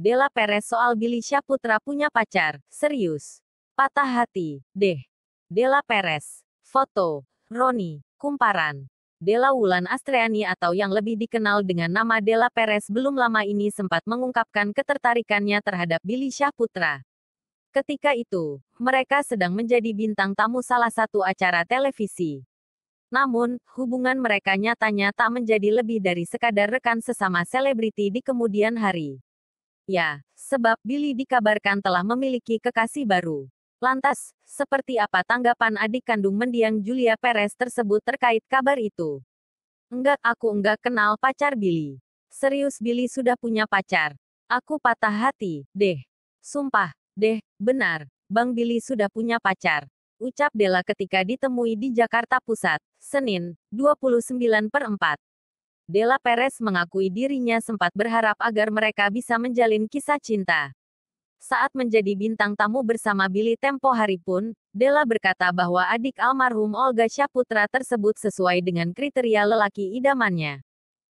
Dela Perez soal Billy Syaputra punya pacar, serius. Patah hati, deh. Dela Perez. Foto, Roni, kumparan. Dela Wulan Astreani atau yang lebih dikenal dengan nama Dela Perez belum lama ini sempat mengungkapkan ketertarikannya terhadap Billy Syaputra. Ketika itu, mereka sedang menjadi bintang tamu salah satu acara televisi. Namun, hubungan mereka nyatanya tak menjadi lebih dari sekadar rekan sesama selebriti di kemudian hari. Ya, sebab Billy dikabarkan telah memiliki kekasih baru. Lantas, seperti apa tanggapan adik kandung mendiang Julia Perez tersebut terkait kabar itu? Enggak, aku enggak kenal pacar Billy. Serius Billy sudah punya pacar. Aku patah hati, deh. Sumpah, deh, benar. Bang Billy sudah punya pacar. Ucap Della ketika ditemui di Jakarta Pusat, Senin, 29 per 4. Dela Perez mengakui dirinya sempat berharap agar mereka bisa menjalin kisah cinta. Saat menjadi bintang tamu bersama Billy tempo hari pun, Dela berkata bahwa adik almarhum Olga Syaputra tersebut sesuai dengan kriteria lelaki idamannya.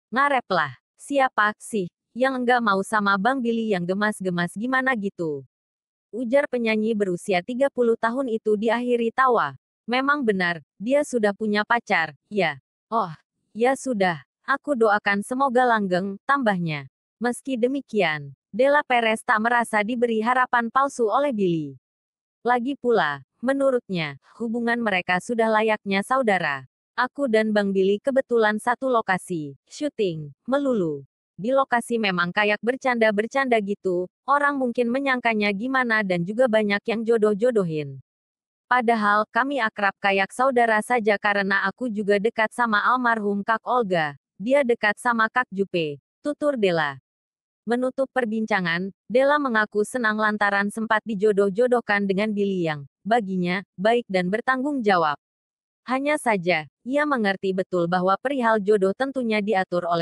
Ngareplah, siapa sih yang enggak mau sama Bang Billy yang gemas-gemas gimana gitu? Ujar penyanyi berusia 30 tahun itu diakhiri tawa. Memang benar, dia sudah punya pacar, ya. Oh, ya sudah. Aku doakan semoga langgeng, tambahnya. Meski demikian, Dela Perez tak merasa diberi harapan palsu oleh Billy. Lagi pula, menurutnya, hubungan mereka sudah layaknya saudara. Aku dan Bang Billy kebetulan satu lokasi, syuting, melulu. Di lokasi memang kayak bercanda-bercanda gitu, orang mungkin menyangkanya gimana dan juga banyak yang jodoh-jodohin. Padahal, kami akrab kayak saudara saja karena aku juga dekat sama almarhum Kak Olga, dia dekat sama Kak Jupe, tutur Della. Menutup perbincangan, Della mengaku senang lantaran sempat dijodoh-jodohkan dengan Billy yang, baginya, baik dan bertanggung jawab. Hanya saja, ia mengerti betul bahwa perihal jodoh tentunya diatur oleh